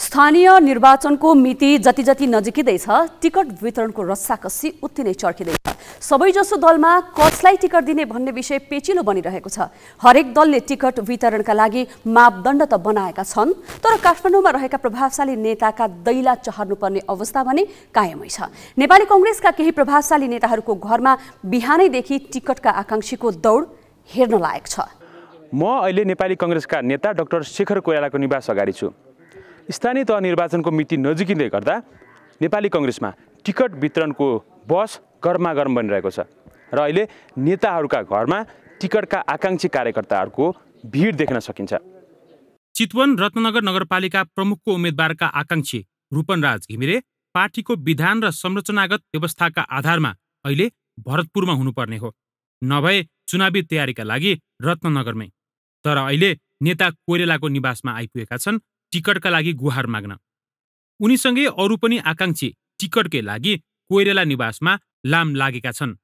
स्थानीय निर्वाचनको मिति जति जति नजिकिँदैछ टिकट वितरणको रस्साकसी उत्ति नै चर्किँदैछ सबैजसो दलमा कसलाई टिकट दिने भन्ने विषय पेचिलो बनिरहेको छ हरेक दलले टिकट वितरणका लागि मापदण्ड त बनाएका छन् तर काठमाडौँमा रहेका प्रभावशाली नेताका दैला चहर्नुपर्ने अवस्था भने कायमै छ नेपाली कङ्ग्रेसका केही प्रभावशाली नेताहरूको घरमा बिहानैदेखि टिकटका आकाङ्क्षीको दौड हेर्न लायक छ म अहिले नेपाली कङ्ग्रेसका नेता डाक्टर शेखर कोइरालाको निवास अगाडि छु स्थानीय तह निर्वाचनको मिति नजिकिँदै गर्दा नेपाली कङ्ग्रेसमा टिकट वितरणको बस गर्मागरम बनिरहेको छ र अहिले नेताहरूका घरमा टिकटका आकाङ्क्षी कार्यकर्ताहरूको भिड देख्न सकिन्छ चितवन रत्नगर नगरपालिका प्रमुखको उम्मेद्वारका आकाङ्क्षी रूपनराज घिमिरे पार्टीको विधान र संरचनागत व्यवस्थाका आधारमा अहिले भरतपुरमा हुनुपर्ने हो नभए चुनावी तयारीका लागि रत्नगरमै तर अहिले नेता कोइरेलाको निवासमा आइपुगेका छन् टिकटका लागि गुहार माग्न उनीसँगै अरू पनि आकाङ्क्षी टिकटकै लागि कोइरेला निवासमा लाम लागेका छन्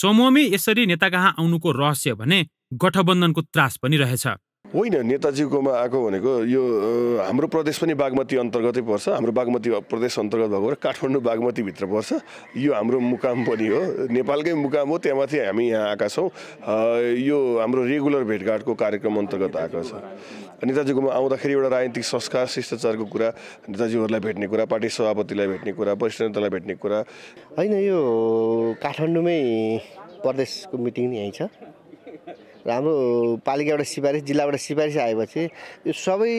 समूहमै यसरी कहाँ आउनुको रहस्य भने गठबन्धनको त्रास पनि रहेछ होइन नेताजीकोमा आएको भनेको यो हाम्रो प्रदेश पनि बागमती अन्तर्गतै पर्छ हाम्रो बागमती प्रदेश अन्तर्गत भएको र काठमाडौँ बागमतीभित्र पर्छ यो हाम्रो मुकाम पनि हो नेपालकै मुकाम हो त्यहाँमाथि हामी यहाँ आएका छौँ यो हाम्रो रेगुलर भेटघाटको कार्यक्रम अन्तर्गत आएको छ नेताजीकोमा आउँदाखेरि एउटा राजनीतिक संस्कार शिष्टाचारको कुरा नेताजीहरूलाई भेट्ने कुरा पार्टी सभापतिलाई भेट्ने कुरा वरिष्ठ नेतालाई भेट्ने कुरा होइन यो काठमाडौँमै प्रदेशको मिटिङ यहीँ छ र हाम्रो पालिकाबाट सिफारिस जिल्लाबाट सिफारिस आएपछि यो सबै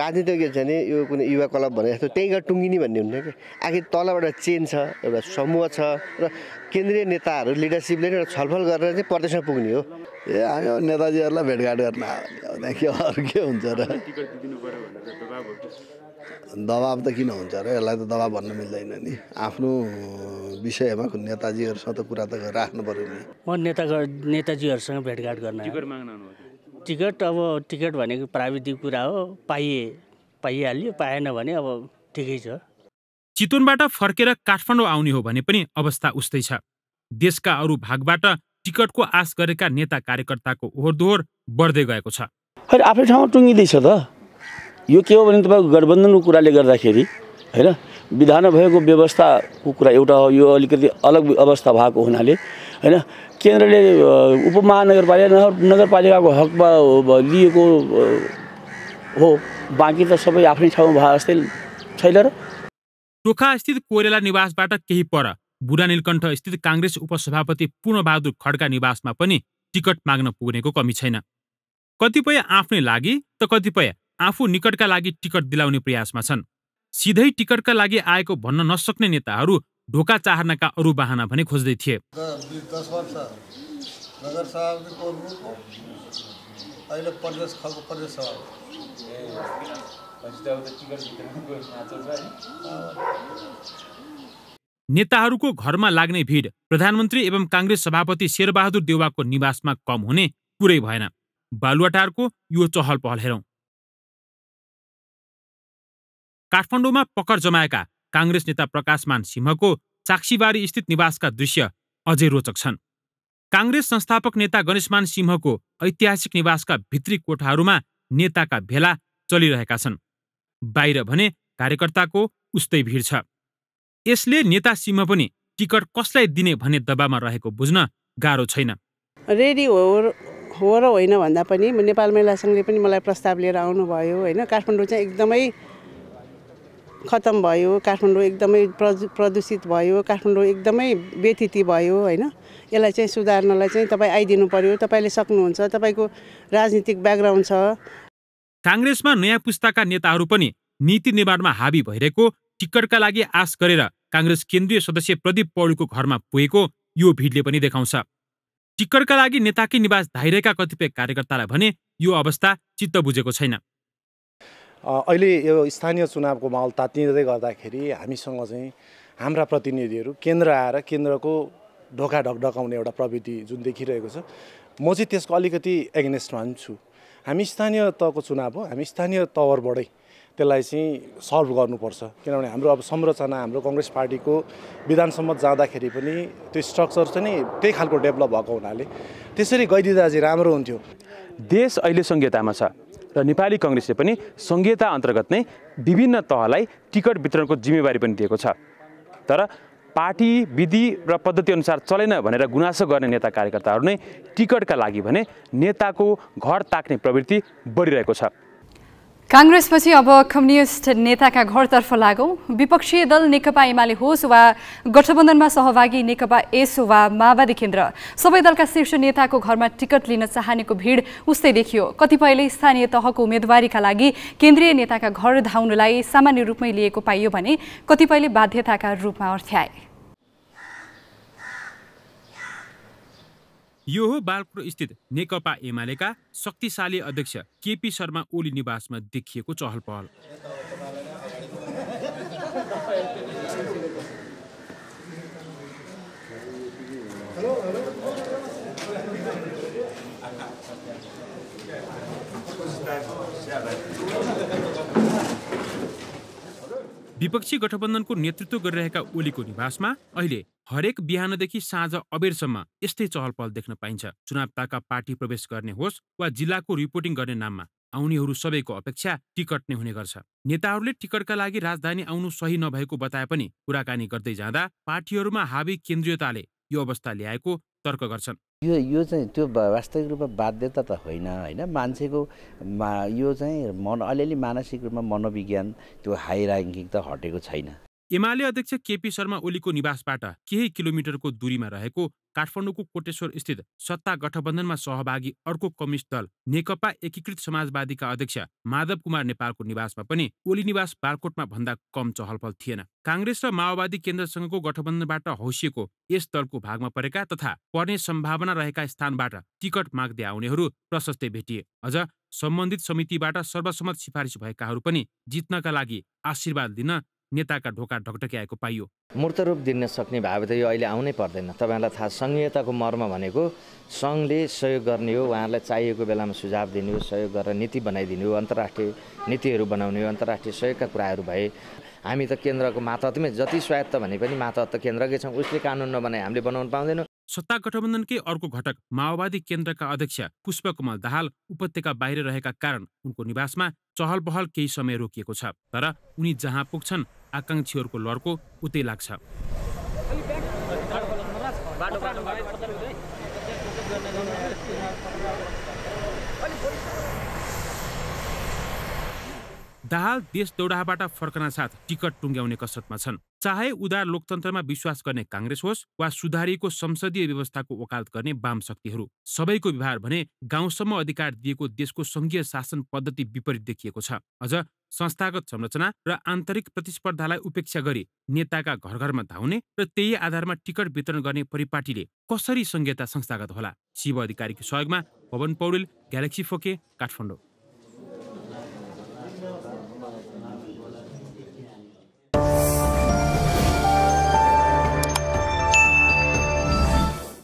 राजनीतिज्ञ छ नि यो कुनै युवा क्लब भने जस्तो त्यहीँ गएर टुङ्गिनी भन्ने हुन्छ कि आखिर तलबाट चेन छ एउटा समूह छ र केन्द्रीय नेताहरू लिडरसिपले नै एउटा छलफल गरेर चाहिँ प्रदेशमा पुग्ने हो ए हामी नेताजीहरूलाई भेटघाट गर्न आयो भने के अरू के हुन्छ र दबाब त किन हुन्छ र यसलाई त दबाब भन्न मिल्दैन नि आफ्नो विषयमा नेताजीहरूसँग त कुरा त राख्नु पऱ्यो नि म नेता नेताजीहरूसँग भेटघाट गर्न टिकट अब टिकट भनेको प्राविधिक कुरा हो पाइए पाइहाल्यो पाएन भने अब ठिकै छ चितवनबाट फर्केर काठमाडौँ आउने हो भने पनि अवस्था उस्तै छ देशका अरू भागबाट टिकटको आश गरेका नेता कार्यकर्ताको ओहोर दोहोर बढ्दै गएको छ आफ्नै ठाउँमा टुङ्गिँदैछ त यो के हो भने तपाईँको गठबन्धनको कुराले गर्दाखेरि होइन विधान भएको व्यवस्थाको कुरा एउटा हो यो अलिकति अलग अवस्था भएको हुनाले होइन केन्द्रले उपमहानगरपालिका नगरपालिकाको हकमा लिएको हो बाँकी त सबै आफ्नै ठाउँमा भए जस्तै छैन र टोखास्थित कोरेला निवासबाट केही पर बुढा स्थित काङ्ग्रेस उपसभापति पूर्णबहादुर खड्का निवासमा पनि टिकट माग्न पुग्नेको कमी छैन कतिपय आफ्नै लागि त कतिपय आफू निकटका लागि टिकट दिलाउने प्रयासमा छन् सिधै टिकटका लागि आएको भन्न नसक्ने नेताहरू ढोका चाहनाका अरू बाहना भने खोज्दै थिए नेताहरूको घरमा लाग्ने भिड प्रधानमन्त्री एवं काङ्ग्रेस सभापति शेरबहादुर देउवाको निवासमा कम हुने कुरै भएन बालुवाटारको यो चहल पहल हेरौँ काठमाडौँमा पकड जमाएका काङ्ग्रेस नेता प्रकाशमान सिंहको साक्षीबारी स्थित निवासका दृश्य अझै रोचक छन् काङ्ग्रेस संस्थापक नेता गणेशमान सिंहको ऐतिहासिक निवासका भित्री कोठाहरूमा नेताका भेला चलिरहेका छन् बाहिर भने कार्यकर्ताको उस्तै भिड छ यसले नेता सिंह पनि टिकट कसलाई दिने भन्ने दबामा रहेको बुझ्न गाह्रो छैन रेडी हो हो र होइन भन्दा पनि नेपाल महिला सङ्घले पनि मलाई प्रस्ताव लिएर आउनुभयो होइन काठमाडौँ चाहिँ एकदमै खतम भयो काठमाडौँ एकदमै प्रदूषित भयो काठमाडौँ एकदमै व्यथिति भयो होइन यसलाई चाहिँ सुधार्नलाई चाहिँ तपाईँ आइदिनु पर्यो तपाईँले सक्नुहुन्छ तपाईँको राजनीतिक ब्याकग्राउन्ड छ काङ्ग्रेसमा नयाँ पुस्ताका नेताहरू पनि नीति निर्माणमा हाबी भइरहेको टिकटका लागि आश गरेर काङ्ग्रेस केन्द्रीय सदस्य प्रदीप पौडेलको घरमा पुगेको यो भिडले पनि देखाउँछ टिकटका लागि नेताकी निवास धाइरहेका कतिपय कार्यकर्तालाई भने यो अवस्था चित्त बुझेको छैन अहिले यो स्थानीय चुनावको माहौल तातिँदै गर्दाखेरि हामीसँग चाहिँ हाम्रा प्रतिनिधिहरू केन्द्र आएर केन्द्रको ढोका ढकढकाउने एउटा प्रविधि जुन देखिरहेको छ म चाहिँ त्यसको अलिकति एगेन्स्टमा पनि छु हामी स्थानीय तहको चुनाव हो हामी स्थानीय तवरबाटै त्यसलाई चाहिँ सल्भ गर्नुपर्छ किनभने हाम्रो अब संरचना हाम्रो कङ्ग्रेस पार्टीको विधानसम्म जाँदाखेरि पनि त्यो स्ट्रक्चर चाहिँ नि त्यही खालको डेभलप भएको हुनाले त्यसरी गइदिँदा चाहिँ राम्रो हुन्थ्यो देश अहिले सङ्घीयतामा छ र नेपाली कङ्ग्रेसले पनि सङ्घीयता अन्तर्गत नै विभिन्न तहलाई टिकट वितरणको जिम्मेवारी पनि दिएको छ तर पार्टी विधि र पद्धतिअनुसार चलेन भनेर गुनासो गर्ने नेता कार्यकर्ताहरू नै टिकटका लागि भने नेताको घर ताक्ने प्रवृत्ति बढिरहेको छ काङ्ग्रेसपछि अब कम्युनिस्ट नेताका घरतर्फ लागौँ विपक्षी दल नेकपा एमाले होस् वा गठबन्धनमा सहभागी नेकपा एस वा माओवादी केन्द्र सबै दलका शीर्ष नेताको घरमा टिकट लिन चाहनेको भिड उस्तै देखियो कतिपयले स्थानीय तहको उम्मेदवारीका लागि केन्द्रीय नेताका घर धाउनुलाई सामान्य रूपमै लिएको पाइयो भने कतिपयले बाध्यताका रूपमा अर्थ्याए यो हो बालपुर स्थित नेकपा एमालेका शक्तिशाली अध्यक्ष केपी शर्मा ओली निवासमा देखिएको चहल पहल विपक्षी गठबन्धनको नेतृत्व गरिरहेका ओलीको निवासमा अहिले हरेक बिहानदेखि साँझ अबेरसम्म यस्तै चहल पहल देख्न पाइन्छ चुनावताका पार्टी प्रवेश गर्ने होस् वा जिल्लाको रिपोर्टिङ गर्ने नाममा आउनेहरू सबैको अपेक्षा टिकट नै हुने गर्छ नेताहरूले टिकटका लागि राजधानी आउनु सही नभएको बताए पनि कुराकानी गर्दै जाँदा पार्टीहरूमा हावी केन्द्रीयताले यो अवस्था ल्याएको तर्क गर्छन् यो यो चाहिँ त्यो वास्तविक रूपमा बाध्यता त होइन होइन मान्छेको मा यो चाहिँ मन अलिअलि मानसिक रूपमा मनोविज्ञान त्यो हाई ऱ्याङ्किङ त हटेको छैन एमाले अध्यक्ष केपी शर्मा ओलीको निवासबाट केही किलोमिटरको दूरीमा रहेको काठमाडौँको कोटेश्वर स्थित सत्ता गठबन्धनमा सहभागी अर्को कम्युनिस्ट दल नेकपा एकीकृत समाजवादीका अध्यक्ष माधव कुमार नेपालको निवासमा पनि ओली निवास बालकोटमा भन्दा कम चहलपहल थिएन काङ्ग्रेस र माओवादी केन्द्रसँगको गठबन्धनबाट हौसिएको यस दलको भागमा परेका तथा पर्ने सम्भावना रहेका स्थानबाट टिकट माग्दै आउनेहरू प्रशस्तै भेटिए अझ सम्बन्धित समितिबाट सर्वसम्मत सिफारिस भएकाहरू पनि जित्नका लागि आशीर्वाद दिन नेताका ढोका ढकढक्याएको पाइयो मूर्त रूप दिन सक्ने भाव त यो अहिले आउनै पर्दैन तपाईँहरूलाई थाहा सङ्घीयताको मर्म भनेको सङ्घले सहयोग गर्ने हो उहाँहरूलाई चाहिएको बेलामा सुझाव दिने हो सहयोग गरेर नीति बनाइदिने हो अन्तर्राष्ट्रिय नीतिहरू बनाउने हो अन्तर्राष्ट्रिय सहयोगका कुराहरू भए हामी त केन्द्रको मातहतमै जति स्वायत्त भने पनि मातहत केन्द्रकै छौँ उसले कानुन नबनाए हामीले बनाउनु पाउँदैनौँ सत्ता गठबन्धनकै अर्को घटक माओवादी केन्द्रका अध्यक्ष पुष्पकमल दाहाल उपत्यका बाहिर रहेका कारण उनको निवासमा चहल पहल केही समय रोकिएको छ तर उनी जहाँ पुग्छन् आकाङ्क्षीहरूको लड्को उतै लाग्छ दाहाल देश दौडाबाट फर्कनासाथ टिकट टुङ्ग्याउने कसरतमा छन् चाहे उदार लोकतन्त्रमा विश्वास गर्ने काङ्ग्रेस होस् वा सुधारिएको संसदीय व्यवस्थाको वकालत गर्ने वाम शक्तिहरू सबैको व्यवहार भने गाउँसम्म अधिकार दिएको देशको सङ्घीय शासन पद्धति विपरीत देखिएको छ अझ संस्थागत संरचना र आन्तरिक प्रतिस्पर्धालाई उपेक्षा गरी नेताका घर घरमा धाउने र त्यही आधारमा टिकट वितरण गर्ने परिपाटीले कसरी संघीयता संस्थागत होला शिव अधिकारीको सहयोगमा पवन पौडेल ग्यालेक्सी फोके काठमाडौँ